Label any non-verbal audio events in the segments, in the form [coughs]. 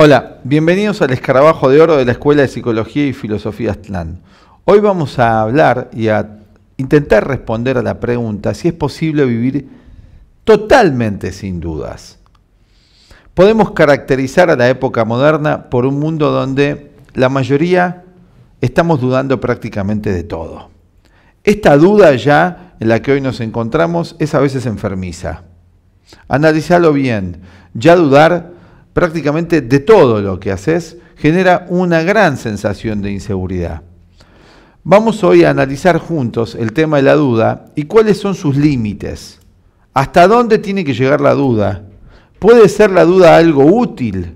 Hola, bienvenidos al escarabajo de oro de la Escuela de Psicología y Filosofía Aztlán. Hoy vamos a hablar y a intentar responder a la pregunta si es posible vivir totalmente sin dudas. Podemos caracterizar a la época moderna por un mundo donde la mayoría estamos dudando prácticamente de todo. Esta duda ya en la que hoy nos encontramos es a veces enfermiza. Analizalo bien, ya dudar prácticamente de todo lo que haces, genera una gran sensación de inseguridad. Vamos hoy a analizar juntos el tema de la duda y cuáles son sus límites. ¿Hasta dónde tiene que llegar la duda? ¿Puede ser la duda algo útil?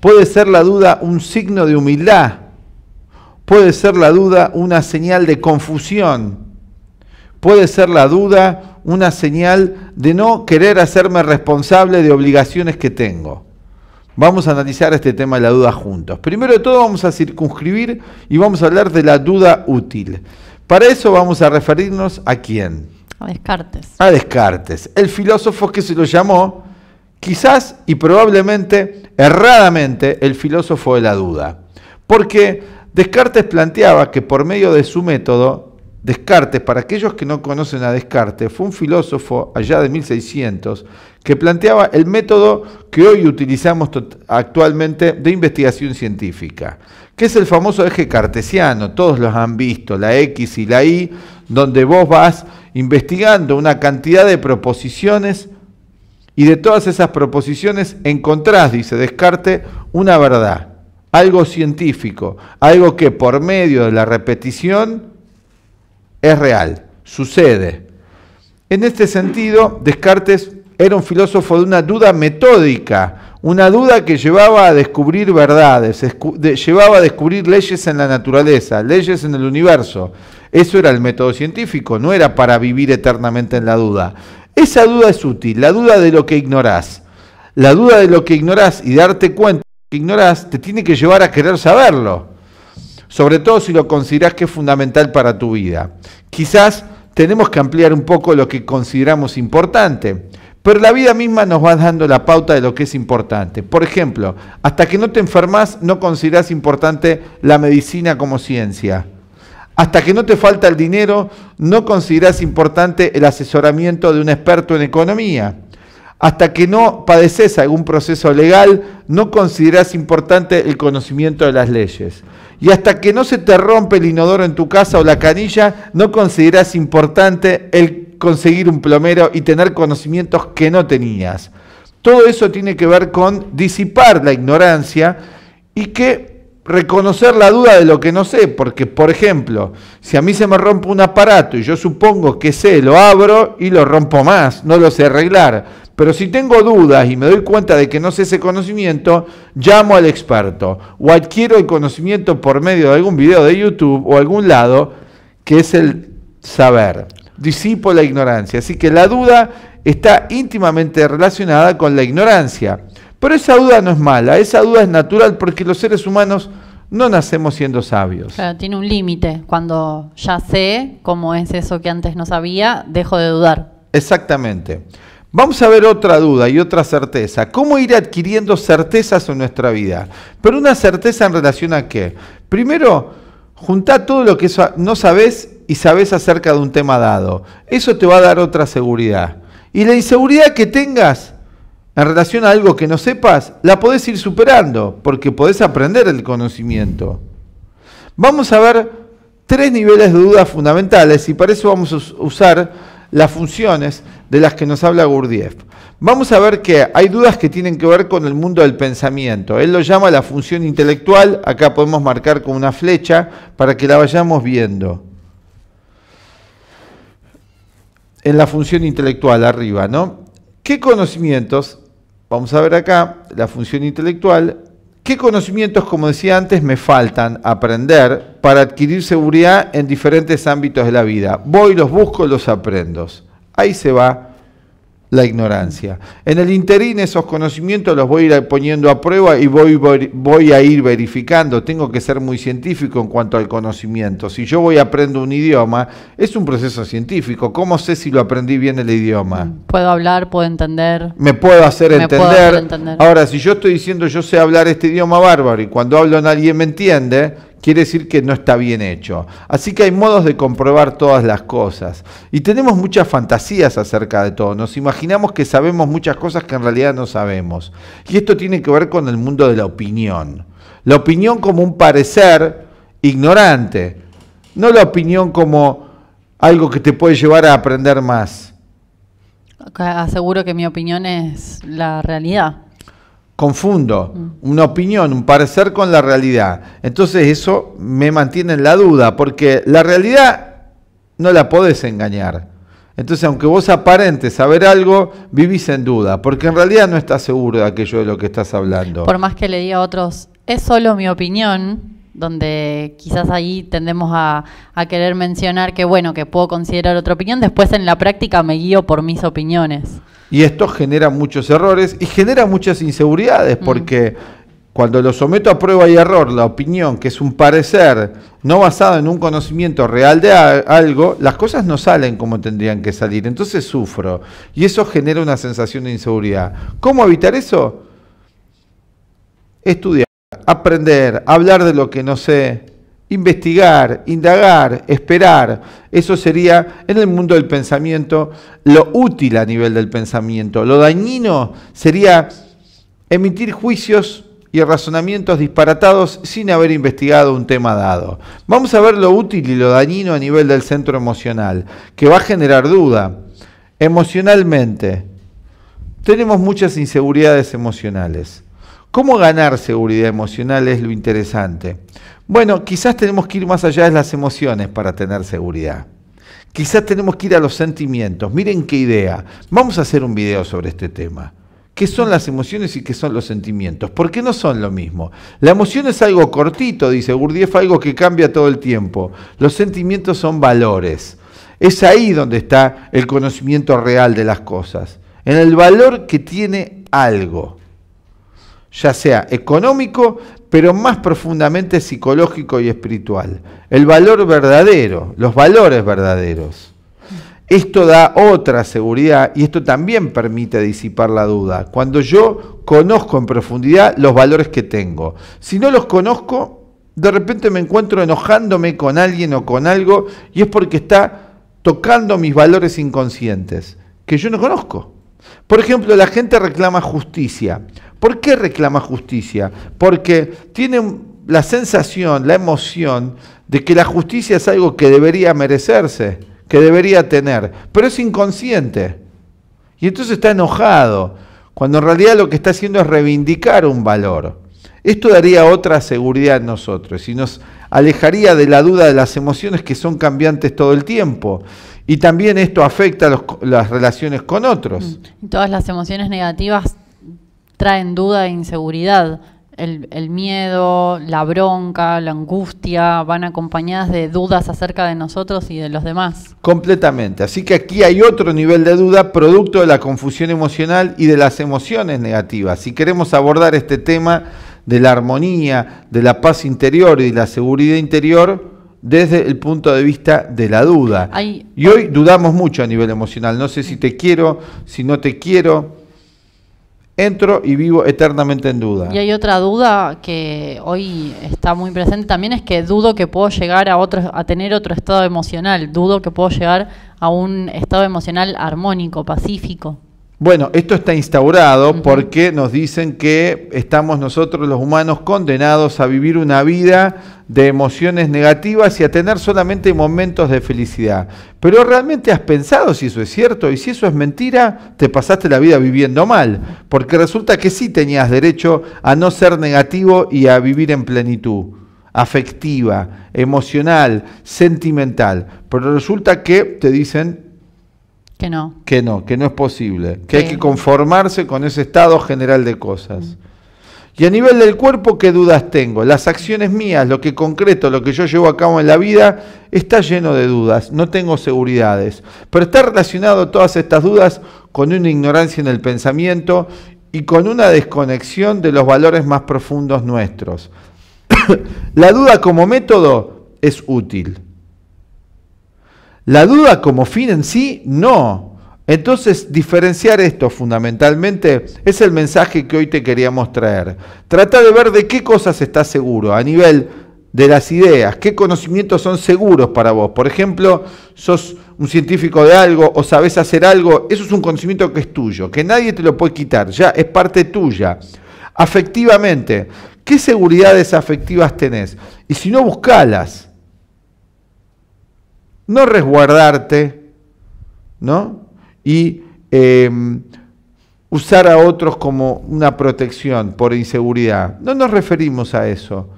¿Puede ser la duda un signo de humildad? ¿Puede ser la duda una señal de confusión? ¿Puede ser la duda una señal de no querer hacerme responsable de obligaciones que tengo? Vamos a analizar este tema de la duda juntos. Primero de todo vamos a circunscribir y vamos a hablar de la duda útil. Para eso vamos a referirnos a quién. A Descartes. A Descartes, el filósofo que se lo llamó, quizás y probablemente erradamente, el filósofo de la duda. Porque Descartes planteaba que por medio de su método Descartes, para aquellos que no conocen a Descartes, fue un filósofo allá de 1600 que planteaba el método que hoy utilizamos actualmente de investigación científica, que es el famoso eje cartesiano, todos los han visto, la X y la Y, donde vos vas investigando una cantidad de proposiciones y de todas esas proposiciones encontrás, dice Descartes, una verdad, algo científico, algo que por medio de la repetición es real, sucede. En este sentido, Descartes era un filósofo de una duda metódica, una duda que llevaba a descubrir verdades, llevaba a descubrir leyes en la naturaleza, leyes en el universo. Eso era el método científico, no era para vivir eternamente en la duda. Esa duda es útil, la duda de lo que ignorás. La duda de lo que ignorás y darte cuenta de lo que ignorás te tiene que llevar a querer saberlo sobre todo si lo considerás que es fundamental para tu vida. Quizás tenemos que ampliar un poco lo que consideramos importante, pero la vida misma nos va dando la pauta de lo que es importante. Por ejemplo, hasta que no te enfermas no consideras importante la medicina como ciencia. Hasta que no te falta el dinero, no consideras importante el asesoramiento de un experto en economía. Hasta que no padeces algún proceso legal, no consideras importante el conocimiento de las leyes. Y hasta que no se te rompe el inodoro en tu casa o la canilla, no consideras importante el conseguir un plomero y tener conocimientos que no tenías. Todo eso tiene que ver con disipar la ignorancia y que reconocer la duda de lo que no sé, porque por ejemplo, si a mí se me rompe un aparato y yo supongo que sé, lo abro y lo rompo más, no lo sé arreglar pero si tengo dudas y me doy cuenta de que no sé ese conocimiento, llamo al experto o adquiero el conocimiento por medio de algún video de YouTube o algún lado, que es el saber. Disipo la ignorancia. Así que la duda está íntimamente relacionada con la ignorancia. Pero esa duda no es mala, esa duda es natural porque los seres humanos no nacemos siendo sabios. tiene un límite. Cuando ya sé cómo es eso que antes no sabía, dejo de dudar. Exactamente. Vamos a ver otra duda y otra certeza. ¿Cómo ir adquiriendo certezas en nuestra vida? Pero una certeza en relación a qué? Primero, junta todo lo que no sabes y sabes acerca de un tema dado. Eso te va a dar otra seguridad. Y la inseguridad que tengas en relación a algo que no sepas, la podés ir superando porque podés aprender el conocimiento. Vamos a ver tres niveles de dudas fundamentales y para eso vamos a usar las funciones de las que nos habla Gurdjieff. Vamos a ver que hay dudas que tienen que ver con el mundo del pensamiento. Él lo llama la función intelectual, acá podemos marcar con una flecha para que la vayamos viendo. En la función intelectual arriba, ¿no? ¿Qué conocimientos? Vamos a ver acá la función intelectual ¿Qué conocimientos, como decía antes, me faltan aprender para adquirir seguridad en diferentes ámbitos de la vida? Voy, los busco, los aprendo. Ahí se va la ignorancia. En el interín esos conocimientos los voy a ir poniendo a prueba y voy, voy, a ir verificando. Tengo que ser muy científico en cuanto al conocimiento. Si yo voy aprendo un idioma, es un proceso científico. ¿Cómo sé si lo aprendí bien el idioma? Puedo hablar, puedo entender. Me puedo hacer, entender. Puedo hacer entender. Ahora, si yo estoy diciendo yo sé hablar este idioma bárbaro y cuando hablo nadie me entiende, quiere decir que no está bien hecho. Así que hay modos de comprobar todas las cosas. Y tenemos muchas fantasías acerca de todo. Nos imaginamos que sabemos muchas cosas que en realidad no sabemos. Y esto tiene que ver con el mundo de la opinión. La opinión como un parecer ignorante. No la opinión como algo que te puede llevar a aprender más. Aseguro que mi opinión es la realidad confundo mm. una opinión, un parecer con la realidad. Entonces eso me mantiene en la duda, porque la realidad no la podés engañar. Entonces, aunque vos aparentes saber algo, vivís en duda, porque en realidad no estás seguro de aquello de lo que estás hablando. Por más que le diga a otros, es solo mi opinión, donde quizás ahí tendemos a, a, querer mencionar que, bueno, que puedo considerar otra opinión, después en la práctica me guío por mis opiniones. Y esto genera muchos errores y genera muchas inseguridades, mm. porque cuando lo someto a prueba y error, la opinión, que es un parecer no basado en un conocimiento real de algo, las cosas no salen como tendrían que salir. Entonces sufro. Y eso genera una sensación de inseguridad. ¿Cómo evitar eso? Estudiar, aprender, hablar de lo que no sé, investigar, indagar, esperar. Eso sería en el mundo del pensamiento lo útil a nivel del pensamiento. Lo dañino sería emitir juicios y razonamientos disparatados sin haber investigado un tema dado. Vamos a ver lo útil y lo dañino a nivel del centro emocional, que va a generar duda. Emocionalmente, tenemos muchas inseguridades emocionales. ¿Cómo ganar seguridad emocional es lo interesante? Bueno, quizás tenemos que ir más allá de las emociones para tener seguridad. Quizás tenemos que ir a los sentimientos. Miren qué idea. Vamos a hacer un video sobre este tema. ¿Qué son las emociones y qué son los sentimientos? Porque no son lo mismo. La emoción es algo cortito, dice Gurdjieff, algo que cambia todo el tiempo. Los sentimientos son valores. Es ahí donde está el conocimiento real de las cosas, en el valor que tiene algo ya sea económico, pero más profundamente psicológico y espiritual. El valor verdadero, los valores verdaderos. Esto da otra seguridad y esto también permite disipar la duda. Cuando yo conozco en profundidad los valores que tengo, si no los conozco, de repente me encuentro enojándome con alguien o con algo y es porque está tocando mis valores inconscientes, que yo no conozco. Por ejemplo, la gente reclama justicia. ¿Por qué reclama justicia? Porque tiene la sensación, la emoción de que la justicia es algo que debería merecerse, que debería tener, pero es inconsciente. Y entonces está enojado, cuando en realidad lo que está haciendo es reivindicar un valor. Esto daría otra seguridad a nosotros y nos alejaría de la duda de las emociones que son cambiantes todo el tiempo. Y también esto afecta las relaciones con otros. Mm. todas las emociones negativas traen duda e inseguridad. El, el, miedo, la bronca, la angustia, van acompañadas de dudas acerca de nosotros y de los demás. Completamente. Así que aquí hay otro nivel de duda producto de la confusión emocional y de las emociones negativas. Si queremos abordar este tema de la armonía, de la paz interior y de la seguridad interior, desde el punto de vista de la duda. y hoy dudamos mucho a nivel emocional. No sé si te quiero, si no te quiero. Entro y vivo eternamente en duda. Y hay otra duda que hoy está muy presente también es que dudo que puedo llegar a otro, a tener otro estado emocional. Dudo que puedo llegar a un estado emocional armónico, pacífico. Bueno, esto está instaurado porque nos dicen que estamos nosotros los humanos condenados a vivir una vida de emociones negativas y a tener solamente momentos de felicidad. Pero realmente has pensado si eso es cierto y si eso es mentira, te pasaste la vida viviendo mal, porque resulta que sí tenías derecho a no ser negativo y a vivir en plenitud afectiva, emocional, sentimental. Pero resulta que te dicen que no. Que no, que no es posible, que hay que conformarse con ese estado general de cosas. Y a nivel del cuerpo, ¿qué dudas tengo? Las acciones mías, lo que concreto, lo que yo llevo a cabo en la vida, está lleno de dudas, no tengo seguridades. Pero está relacionado todas estas dudas con una ignorancia en el pensamiento y con una desconexión de los valores más profundos nuestros. [coughs] la duda como método es útil, la duda como fin en sí, no. Entonces, diferenciar esto fundamentalmente es el mensaje que hoy te queríamos traer. Trata de ver de qué cosas estás seguro a nivel de las ideas, qué conocimientos son seguros para vos. Por ejemplo, sos un científico de algo o sabés hacer algo, eso es un conocimiento que es tuyo, que nadie te lo puede quitar, ya es parte tuya. Afectivamente, ¿qué seguridades afectivas tenés? Y si no, buscalas no resguardarte, ¿no? Y em, usar a otros como una protección por inseguridad. No nos referimos a eso.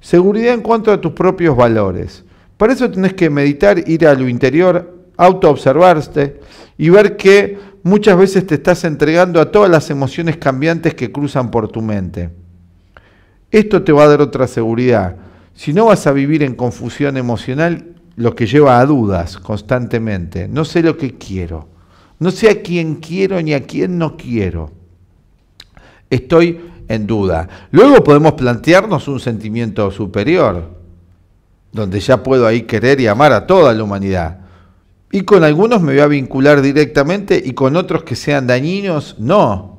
Seguridad en cuanto a tus propios valores. Para eso tenés que meditar, ir a lo interior, autoobservarte y ver que muchas veces te estás entregando a todas las emociones cambiantes que cruzan por tu mente. Esto te va a dar otra seguridad. Si no vas a vivir en confusión emocional lo que lleva a dudas constantemente. No sé lo que quiero. No sé a quién quiero ni a quién no quiero. Estoy en duda. Luego podemos plantearnos un sentimiento superior, donde ya puedo ahí querer y amar a toda la humanidad. Y con algunos me voy a vincular directamente y con otros que sean dañinos, no.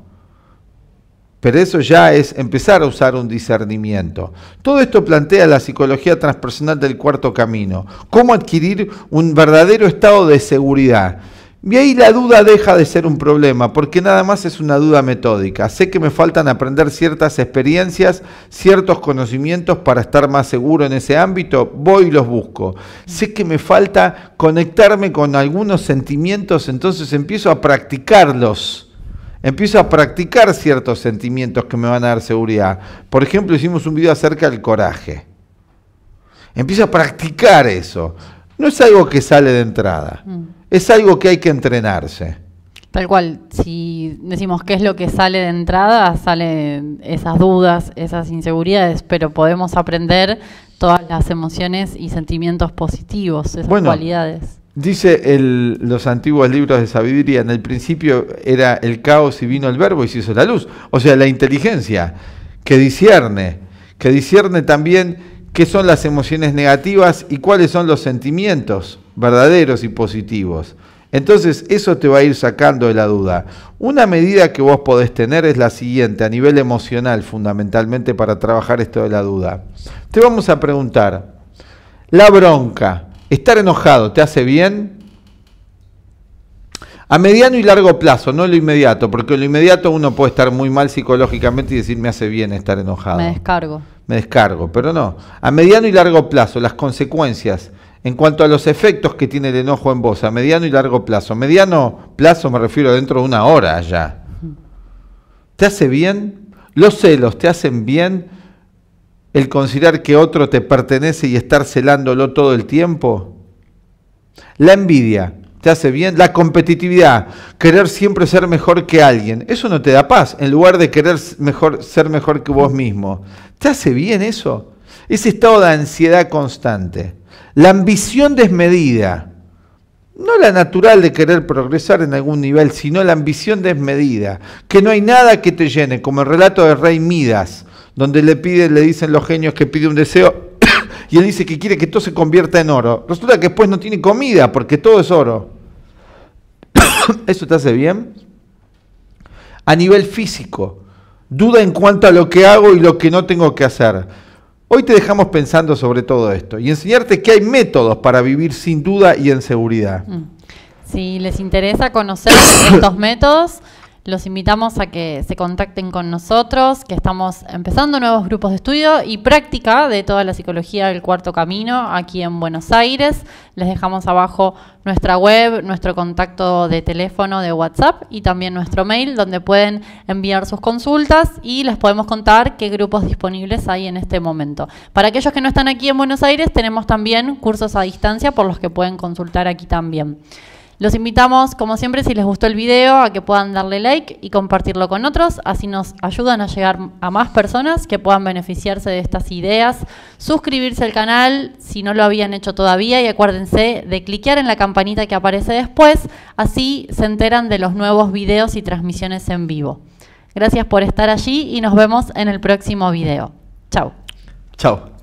Pero eso ya es empezar a usar un discernimiento. Todo esto plantea la psicología transpersonal del cuarto camino. Cómo adquirir un verdadero estado de seguridad. Y ahí la duda deja de ser un problema, porque nada más es una duda metódica. Sé que me faltan aprender ciertas experiencias, ciertos conocimientos para estar más seguro en ese ámbito, voy y los busco. Sé que me falta conectarme con algunos sentimientos, entonces empiezo a practicarlos empiezo a practicar ciertos sentimientos que me van a dar seguridad. Por ejemplo, hicimos un video acerca del coraje. Empiezo a practicar eso. No es algo que sale de entrada, mm. es algo que hay que entrenarse. Tal cual, si decimos qué es lo que sale de entrada, salen esas dudas, esas inseguridades, pero podemos aprender todas las emociones y sentimientos positivos, esas cualidades. Dice los antiguos libros de sabiduría, en el principio era el caos y vino el verbo y se hizo la luz. O sea, la inteligencia que discierne, que discierne también qué son las emociones negativas y cuáles son los sentimientos verdaderos y positivos. Entonces eso te va a ir sacando de la duda. Una medida que vos podés tener es la siguiente, a nivel emocional fundamentalmente para trabajar esto de la duda. Te vamos a preguntar, la bronca, ¿Estar enojado te hace bien? A mediano y largo plazo, no lo inmediato, porque en lo inmediato uno puede estar muy mal psicológicamente y decir, me hace bien estar enojado. Me descargo. Me descargo, pero no. A mediano y largo plazo, las consecuencias en cuanto a los efectos que tiene el enojo en vos, a mediano y largo plazo. Mediano plazo me refiero dentro de una hora ya. ¿Te hace bien? ¿Los celos te hacen bien? el considerar que otro te pertenece y estar celándolo todo el tiempo. La envidia, te hace bien. La competitividad, querer siempre ser mejor que alguien, eso no te da paz. En lugar de querer ser mejor que vos mismo, te hace bien eso. Ese estado de ansiedad constante. La ambición desmedida, no la natural de querer progresar en algún nivel, sino la ambición desmedida, que no hay nada que te llene, como el relato de rey Midas, donde le pide, le dicen los genios que pide un deseo [coughs] y él dice que quiere que todo se convierta en oro. Resulta que después no tiene comida porque todo es oro. [coughs] ¿Eso te hace bien? A nivel físico, duda en cuanto a lo que hago y lo que no tengo que hacer. Hoy te dejamos pensando sobre todo esto y enseñarte que hay métodos para vivir sin duda y en seguridad. Mm. Si les interesa conocer [coughs] estos métodos, los invitamos a que se contacten con nosotros, que estamos empezando nuevos grupos de estudio y práctica de toda la psicología del cuarto camino aquí en Buenos Aires. Les dejamos abajo nuestra web, nuestro contacto de teléfono, de WhatsApp y también nuestro mail donde pueden enviar sus consultas y les podemos contar qué grupos disponibles hay en este momento. Para aquellos que no están aquí en Buenos Aires, tenemos también cursos a distancia por los que pueden consultar aquí también. Los invitamos, como siempre, si les gustó el video, a que puedan darle like y compartirlo con otros. Así nos ayudan a llegar a más personas que puedan beneficiarse de estas ideas. Suscribirse al canal si no lo habían hecho todavía y acuérdense de cliquear en la campanita que aparece después. Así se enteran de los nuevos videos y transmisiones en vivo. Gracias por estar allí y nos vemos en el próximo video. Chao. Chao.